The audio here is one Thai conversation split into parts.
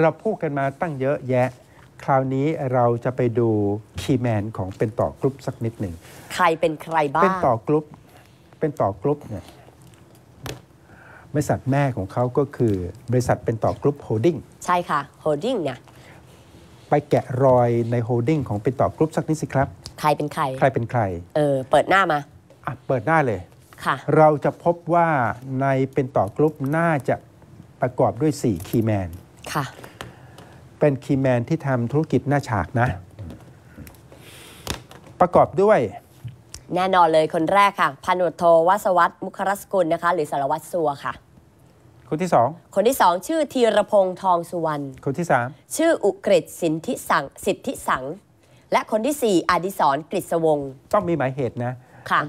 เราพูดกันมาตั้งเยอะแยะ คราวนี้เราจะไปดูคีย์แมนของเป็นต่อกรุ๊ปสักนิดหนึ่ง ใครเป็นใครบ้าง เป็นต่อกรุ๊ปเป็นต่อกรุ๊ปเนี่ย บริษัทแม่ของเขาก็คือ บริษัทเป็นต่อกรุ๊ปโฮดดิ้ง ใช่ค่ะ โฮดดิ้งเนี่ยไปแกะรอยในโฮดดิ้งของเป็นต่อกรุ๊ปสักนิดสิครับ ใครเป็นใคร ใครเป็นใคร เออ เปิดหน้ามา อ่ะ เปิดหน้าเลยค่ะเราจะพบว่าในเป็นต่อกรุ๊ปน่าจะประกอบด้วย 4 คีแมน ค่ะ เป็นคีแมนที่ทำธุรกิจหน้าฉากนะ ประกอบด้วย แน่นอนเลยคนแรกค่ะพันวโทวัสวัตมุครสกุลนะคะ หรือสารวัตรสัวค่ะ คนที่สองคนที่สองชื่อธีรพงษ์ทองสุวรรณคนที่สามชื่ออุกฤษสินธิสังสิทธิสัง และคนที่สี่อดิศรกฤษวงศ์ต้องมีหมายเหตุนะ ค่ะ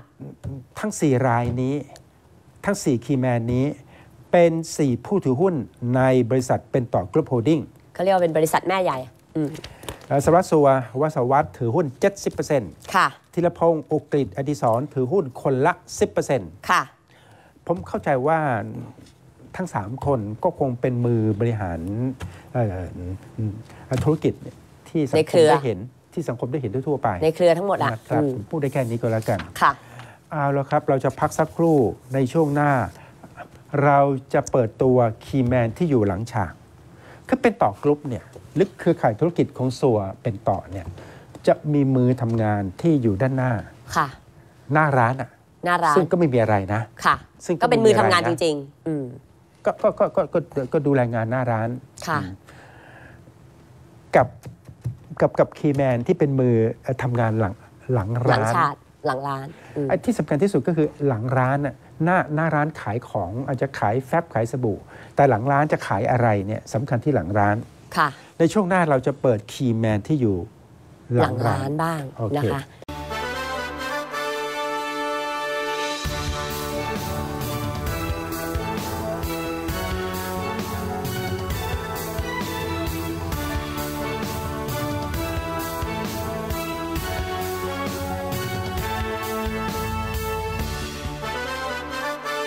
ทั้งสี่รายนี้ทั้งสี่คีแมนนี้เป็น 4 ผู้ถือหุ้นในบริษัทเป็นต่อกรุ๊ปโฮลดิ้งเขาเรียกว่าเป็นบริษัทแม่ใหญ่สวัสดิ์สัววสวัสดิถือหุ้น 70%ค่ะธีรพงศ์อุกฤษอดิศรถือหุ้นคนละ 10%ค่ะ ผมเข้าใจว่าทั้ง 3 คนก็คงเป็นมือบริหารธุรกิจที่สังคมได้เห็นที่สังคมได้เห็นทั่วไป ในเครือทั้งหมดอ่ะครับพูดได้แค่นี้ก็แล้วกันค่ะเอาละครับเราจะพักสักครู่ในช่วงหน้าเราจะเปิดตัวคีแมนที่อยู่หลังฉากคือเป็นต่อกรุ๊ปเนี่ยลึกเครือข่ายธุรกิจของส่วเป็นต่อเนี่ย จะมีมือทำงานที่อยู่ด้านหน้าค่ะ หน้าร้านอ่ะหน้าร้านซึ่งก็ไม่มีอะไรนะค่ะ ซึ่งก็เป็นมือทำงานจริงๆอืมก็ก็ก็ก็ก็ดูแลงานหน้าร้านค่ะกับกับกับคีแมนที่เป็นมือทำงานหลังหลังร้านหลังร้านไอ้ที่สำคัญที่สุดก็คือหลังร้านน่ะหน้าหน้าร้านขายของอาจจะขายแฟบขายสบู่ แต่หลังร้านจะขายอะไรเนี่ยสำคัญที่หลังร้านในช่วงหน้าเราจะเปิดคีย์แมนที่อยู่ หลังร้านบ้างนะคะ